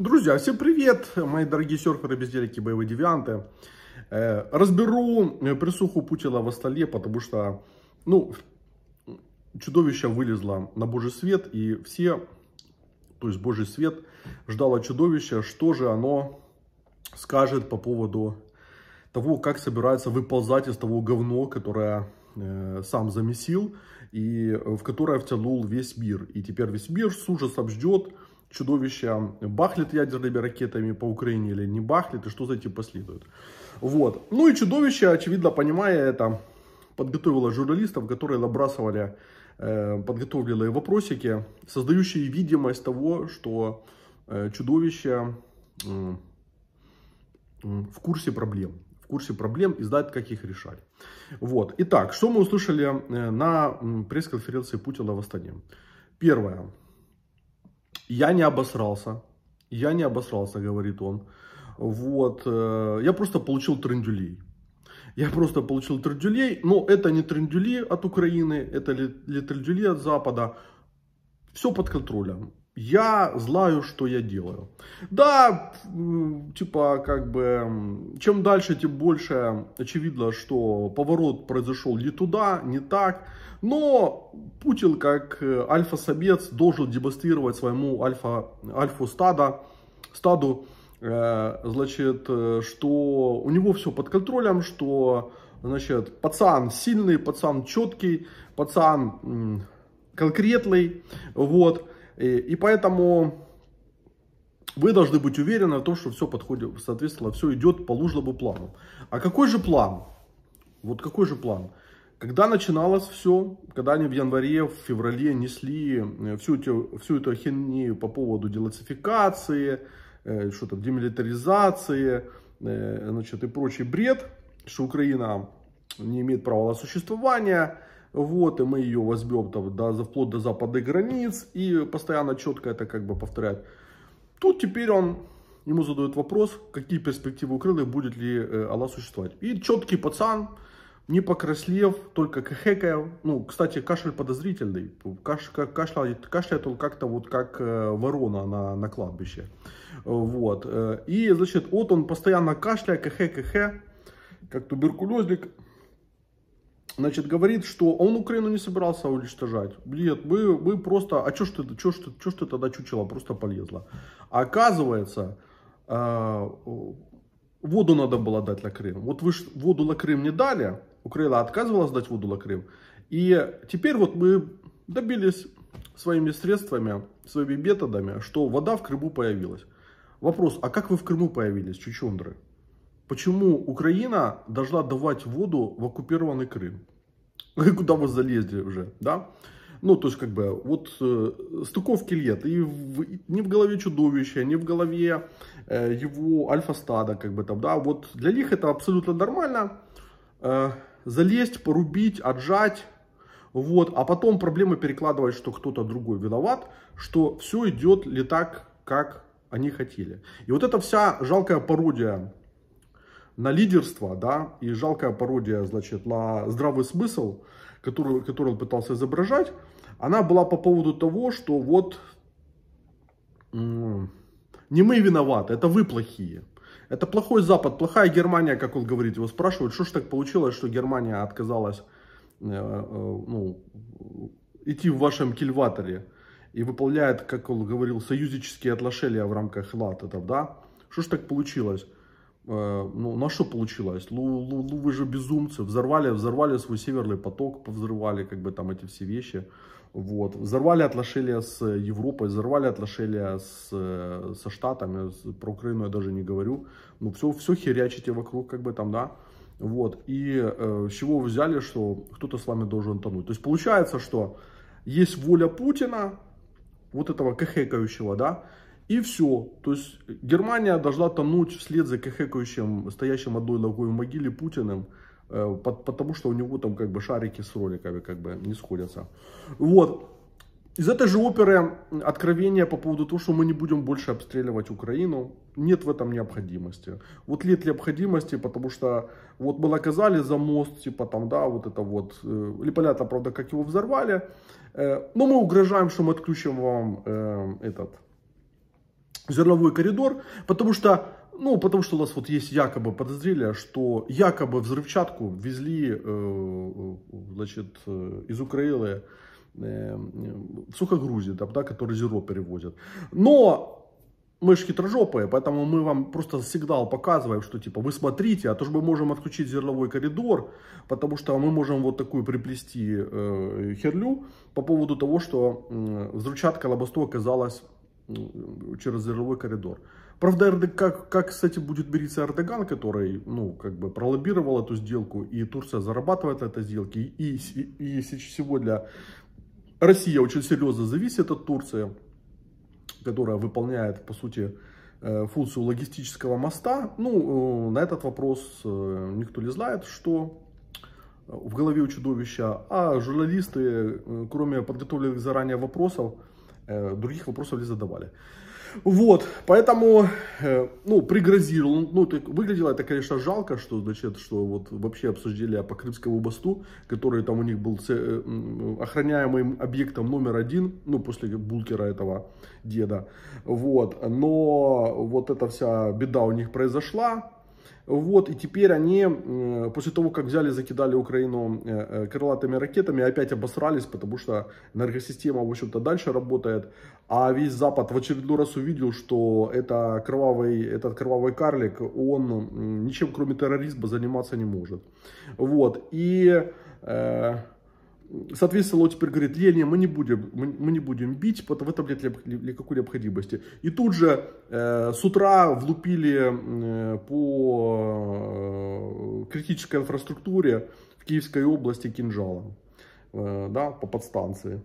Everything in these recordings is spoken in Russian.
Друзья, всем привет, мои дорогие серферы, бездельники, боевые девианты. Э, разберу э, присуху Путина во столе, потому что, ну, чудовище вылезло на божий свет, и все, то есть божий свет, ждало чудовище, что же оно скажет по поводу того, как собирается выползать из того говно, которое э, сам замесил, и в которое втянул весь мир. И теперь весь мир с ужасом ждет, чудовища бахлит ядерными ракетами по Украине или не бахлит, и что за этим последует. Вот. Ну и чудовище, очевидно, понимая это, подготовило журналистов, которые набрасывали э, подготовленные вопросики, создающие видимость того, что э, чудовище в курсе проблем. В курсе проблем и знает, как их решать. Вот. Итак, что мы услышали э, на пресс-конференции Путина в Астане? Первое. Я не обосрался. Я не обосрался, говорит он. Вот. Э, Я просто получил трендюлей. Я просто получил трендюлей. Но это не трендюли от Украины, это ли, ли трендюли от Запада. Все под контролем я знаю, что я делаю. Да, типа, как бы, чем дальше, тем больше очевидно, что поворот произошел не туда, не так. Но Путин, как э, альфа-самец, должен демонстрировать своему альфа, альфу стада, стаду, э, значит, э, что у него все под контролем, что, значит, пацан сильный, пацан четкий, пацан конкретный, вот, и, и поэтому вы должны быть уверены в том, что все подходит, соответственно, все идет по нужному плану. А какой же план? Вот какой же план? Когда начиналось все, когда они в январе, в феврале несли э, всю, эту всю эту ахинею по поводу денацификации, э, что там, демилитаризации, э, значит, и прочий бред, что Украина не имеет права на существование – вот, и мы ее возьмем там до, вплоть до западных границ, и постоянно четко это как бы повторяет. Тут теперь он, ему задают вопрос, какие перспективы Украины, будет ли э, Аллах существовать. И четкий пацан, не покраслев, только кахекая. Ну, кстати, кашель подозрительный. Каш, кашляет, кашляет он как-то вот как э, ворона на, на кладбище. Вот. Э, и, значит, вот он постоянно кашляет, кахе-кахе, как туберкулезник значит, говорит, что он Украину не собирался уничтожать. Нет, мы, мы просто, а чё ж ты, чё ж ты, чё ж ты тогда чучела просто полезла? А оказывается, э, воду надо было дать на Крым. Вот вы ж воду на Крым не дали, Украина отказывалась дать воду на Крым. И теперь вот мы добились своими средствами, своими методами, что вода в Крыму появилась. Вопрос, а как вы в Крыму появились, чучундры? Почему Украина должна давать воду в оккупированный Крым? Куда вы залезли уже, да? Ну, то есть, как бы, вот э, стыковки лет, и в, не в голове чудовища, не в голове э, его альфа-стада, как бы там, да, вот для них это абсолютно нормально, э, залезть, порубить, отжать, вот, а потом проблемы перекладывать, что кто-то другой виноват, что все идет ли так, как они хотели. И вот эта вся жалкая пародия на лидерство, да, и жалкая пародия, значит, на здравый смысл, который, который он пытался изображать, она была по поводу того, что вот не мы виноваты, это вы плохие. Это плохой Запад, плохая Германия, как он говорит, его спрашивают, что ж так получилось, что Германия отказалась э, э, ну, идти в вашем кильваторе и выполняет, как он говорил, союзнические отношения в рамках НАТО, да? Что ж так получилось? Э, ну, на что получилось? Ну, ну, ну вы же безумцы, взорвали, взорвали свой северный поток, повзрывали как бы там эти все вещи. Вот. Взорвали отношения с Европой, взорвали отношения с, э, со Штатами, про Украину я даже не говорю. Ну, все, все херячите вокруг, как бы там, да. Вот. И э, с чего вы взяли, что кто-то с вами должен тонуть? То есть получается, что есть воля Путина, вот этого кахекающего, да, и все. То есть э, Германия должна тонуть вслед за кахекающим, стоящим одной ногой в могиле Путиным, э, потому что у него там как бы шарики с роликами как бы не сходятся. Вот. Из этой же оперы откровение по поводу того, что мы не будем больше обстреливать Украину. Нет в этом необходимости. Вот нет необходимости, потому что вот мы наказали за мост, типа там, да, вот это вот. Непонятно, э, правда, как его взорвали. Но мы угрожаем, что мы отключим вам этот зерновой коридор, потому что, ну, потому что у нас вот есть якобы подозрение, что якобы взрывчатку везли, э, э значит, э, из Украины э, в сухогрузе, да, который зерно перевозят. Но мы же хитрожопые, поэтому мы вам просто сигнал показываем, что типа вы смотрите, а то же мы можем отключить зерновой коридор, потому что мы можем вот такую приплести э, херлю по поводу того, что э, взрывчатка на оказалась ну, через зерновой коридор. Правда, как, как кстати, этим будет биться Эрдоган, который, ну, как бы пролоббировал эту сделку, и Турция зарабатывает на этой сделке, и, и, и сегодня Россия очень серьезно зависит от Турции, которая выполняет, по сути, э, функцию логистического моста. Ну, э, на этот вопрос э, никто не знает, что в голове у чудовища. А журналисты, кроме подготовленных заранее вопросов, Э, других вопросов не задавали. Вот, поэтому, э, ну, пригрозил, ну, так, выглядело это, конечно, жалко, что, значит, что вот вообще обсуждали по Крымскому мосту, который там у них был э, охраняемым объектом номер один, ну, после булкера этого деда, вот, но вот эта вся беда у них произошла, вот, и теперь они, э, после того, как взяли, закидали Украину э, э, крылатыми ракетами, опять обосрались, потому что энергосистема, в общем-то, дальше работает. А весь Запад в очередной раз увидел, что это кровавый, этот кровавый карлик, он ничем, кроме терроризма, заниматься не может. Вот, и... Э, Соответственно, он теперь говорит, Леня, мы не будем, мы, не будем бить, потому в этом нет никакой необходимости. И тут же э, с утра влупили э, по э, критической инфраструктуре в Киевской области кинжалом, э, да, по подстанции.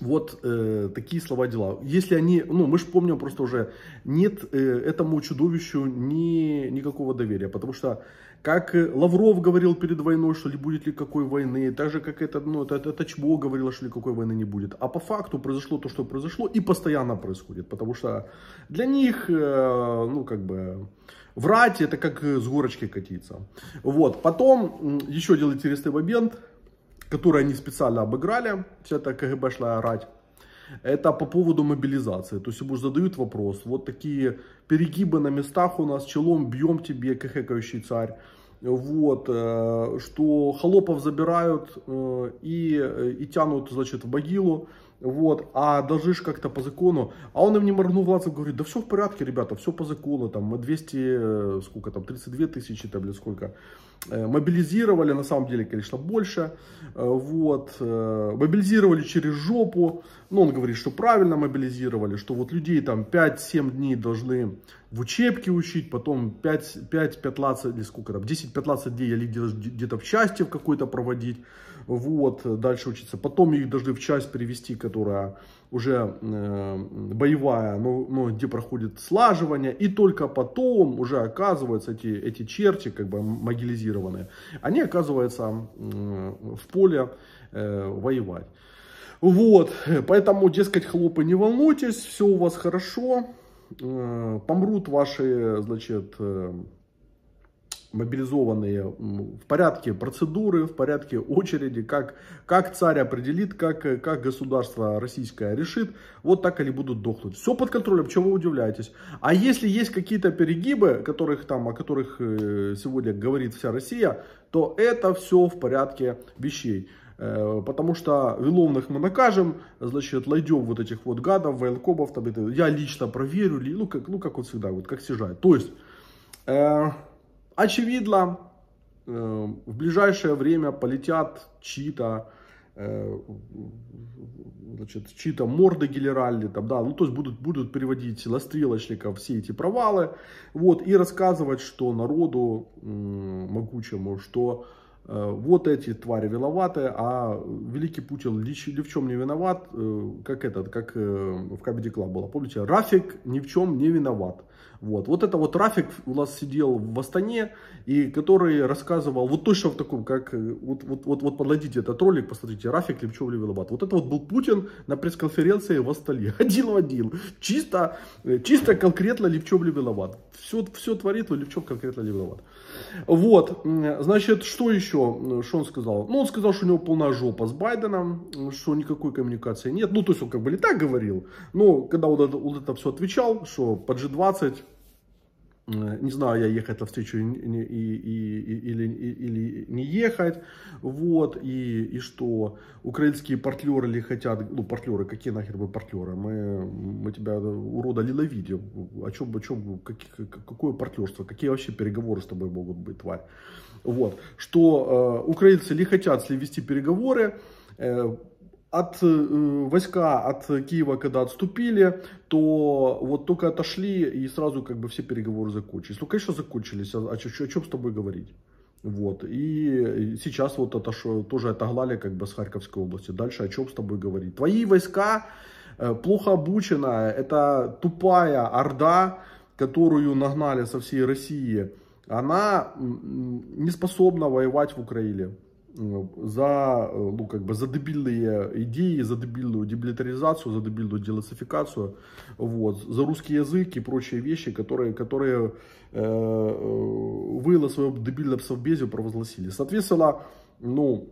Вот э, такие слова дела. Если они, ну мы же помним просто уже, нет э, этому чудовищу ни, никакого доверия, потому что как э, Лавров говорил перед войной, что ли будет ли какой войны, так же как это, ну, это, это Тачбо говорило, что ли какой войны не будет. А по факту произошло то, что произошло и постоянно происходит, потому что для них, э, ну как бы, врать это как э, с горочки катиться. Вот, потом еще делает интересный момент, который они специально обыграли, вся эта КГБ шла орать. Это по поводу мобилизации. То есть ему задают вопрос, вот такие перегибы на местах у нас, челом бьем тебе, кахекающий царь. Вот, э, что холопов забирают э, и, э, и тянут, значит, в могилу, вот, а должны как-то по закону, а он им не моргнул глазом, говорит, да все в порядке, ребята, все по закону, там, мы 200, э, сколько там, 32 тысячи, там, или сколько, э, мобилизировали, на самом деле, конечно, больше, э, вот, мобилизировали через жопу, но ну, он говорит, что правильно мобилизировали, что вот людей там 5-7 дней должны в учебке учить, потом 5-15, или сколько там, 10-15 дней или где-то в части в какой-то проводить, вот, дальше учиться. Потом их должны в часть привести, которая уже э, боевая, но, но где проходит слаживание, и только потом уже оказываются эти, эти черти, как бы могилизированные, они оказываются э, в поле э, воевать. Вот, поэтому, дескать, хлопы, не волнуйтесь, все у вас хорошо, э, помрут ваши, значит, э, мобилизованные в порядке процедуры, в порядке очереди, как, как царь определит, как, как государство российское решит, вот так они будут дохнуть. Все под контролем, чего вы удивляетесь. А если есть какие-то перегибы, которых там, о которых э, сегодня говорит вся Россия, то это все в порядке вещей. Э, потому что виновных мы накажем, значит, лойдем вот этих вот гадов, военкобов, там, это, я лично проверю, ну как, ну как вот всегда, вот как сижает. То есть, э, Очевидно, э, в ближайшее время полетят чьи-то э, значит, чьи-то морды генеральные, там, да, ну, то есть будут, будут переводить лострелочников все эти провалы, вот, и рассказывать, что народу могучему, что э, вот эти твари виноваты, а великий Путин ни в чем не виноват, как этот, как в Comedy Club было, помните, Рафик ни в чем не виноват. Вот. вот это вот Рафик у нас сидел в Астане, и который рассказывал, вот точно в таком, как, э, вот, вот, вот, вот подладите этот ролик, посмотрите, Рафик Лепчев Левилобат. Вот это вот был Путин на пресс-конференции в Астане, один в один, чисто, э, чисто конкретно Лепчев Левилобат. Все, все творит Лепчев конкретно Левилобат. Вот, значит, что еще, что он сказал? Ну, он сказал, что у него полная жопа с Байденом, что никакой коммуникации нет, ну, то есть он как бы и так говорил, но когда он это, он это все отвечал, что по G20 Э, не знаю, я ехать навстречу и, и, и, или, или не ехать, вот, и, и что украинские партнеры ли хотят, ну, партнеры, какие нахер вы партнеры, мы, мы тебя, э, урода, лиловидим, о чем, о чем, как, какое партнерство, какие вообще переговоры с тобой могут быть, тварь, вот, что э, украинцы ли хотят, ли вести переговоры, э, от э, войска от Киева, когда отступили, то вот только отошли и сразу как бы все переговоры закончились. Ну, конечно, закончились. А о, о, о чем с тобой говорить? Вот. И сейчас вот отошло, тоже отоглали как бы с Харьковской области. Дальше о чем с тобой говорить? Твои войска э, плохо обученная, это тупая орда, которую нагнали со всей России. Она не способна воевать в Украине за, ну, как бы за дебильные идеи, за дебильную дебилитаризацию, за дебильную делацификацию, вот, за русский язык и прочие вещи, которые, которые э, э вы на своем дебильном совбезе провозгласили. Соответственно, ну,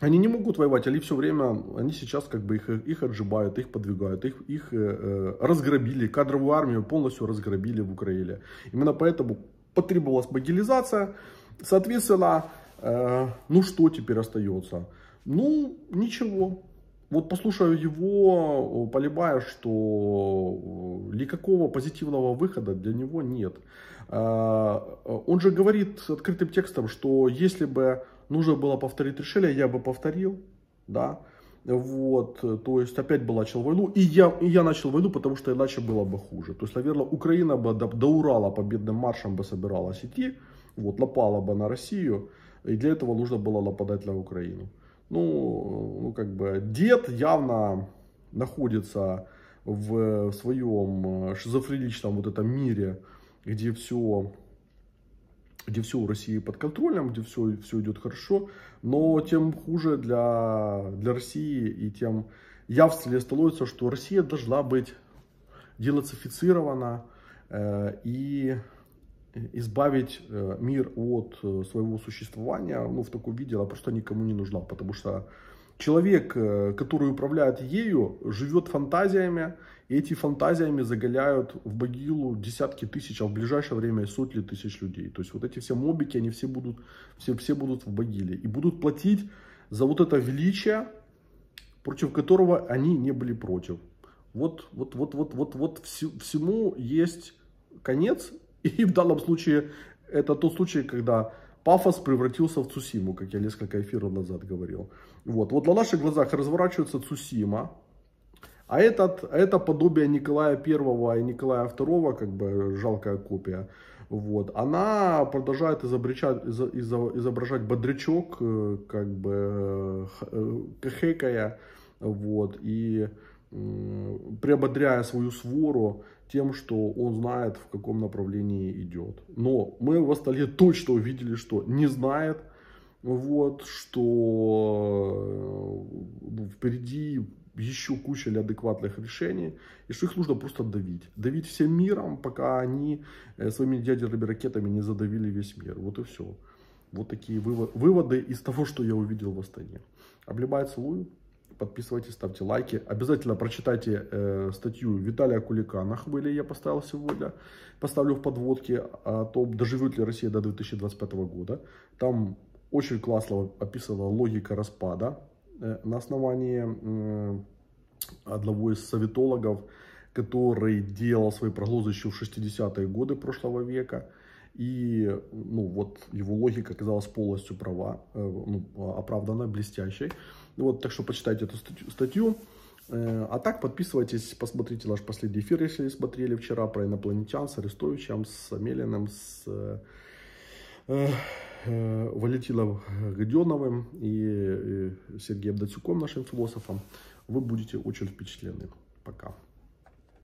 они не могут воевать, они все время, они сейчас как бы их, их отжимают, их подвигают, их, их э, э разграбили, кадровую армию полностью разграбили в Украине. Именно поэтому потребовалась мобилизация, соответственно, Э, ну что теперь остается? Ну ничего. Вот послушаю его, поливая, что э, никакого позитивного выхода для него нет. Э, он же говорит открытым текстом, что если бы нужно было повторить решение, я бы повторил, да, вот, то есть опять бы начал войну, ну, и я, и я начал войну, потому что иначе было бы хуже. То есть, наверное, Украина бы до, до Урала победным маршем бы собиралась идти, вот, напала бы на Россию, и для этого нужно было нападать на Украину. Ну, ну как бы, дед явно находится в, своем э, шизофреничном вот этом мире, где все где все у России под контролем, где все, все идет хорошо, но тем хуже для, для России и тем явственнее становится, что Россия должна быть денацифицирована э, и избавить э, мир от э, своего существования, ну, в таком виде она просто никому не нужна, потому что человек, э, который управляет ею, живет фантазиями, и эти фантазиями заголяют в могилу десятки тысяч, а в ближайшее время сотни тысяч людей. То есть вот эти все мобики, они все будут, все, все будут в могиле и будут платить за вот это величие, против которого они не были против. Вот, вот, вот, вот, вот, вот всему есть конец, И в данном случае это тот случай, когда пафос превратился в Цусиму, как я несколько эфиров назад говорил. Вот, вот на наших глазах разворачивается Цусима, а этот, это подобие Николая первого и Николая второго как бы жалкая копия. Вот. Она продолжает изображать, изображать бодрячок, э, как бы э, хекая, вот, и приободряя свою свору, тем, что он знает, в каком направлении идет. Но мы в Астале точно увидели, что не знает, вот, что э, впереди еще куча неадекватных решений, и что их нужно просто давить. Давить всем миром, пока они э, своими ядерными ракетами не задавили весь мир. Вот и все. Вот такие выводы из того, что я увидел в Астане. Обливаю, целую подписывайтесь, ставьте лайки. Обязательно прочитайте э, статью Виталия Кулика на хвыле, я поставил сегодня. Поставлю в подводке о а том, доживет ли Россия до 2025 года. Там очень классно описана логика распада э, на основании э, одного из советологов, который делал свои прогнозы еще в 60-е годы прошлого века. И ну, вот его логика оказалась полностью права, э, ну, оправданной, блестящей. Вот, так что почитайте эту статью. Э, а так подписывайтесь, посмотрите наш последний эфир, если смотрели вчера, про инопланетян с Арестовичем, с Амелиным, с э, э, Валентином Гаденовым и, и Сергеем Дацюком, нашим философом. Вы будете очень впечатлены. Пока.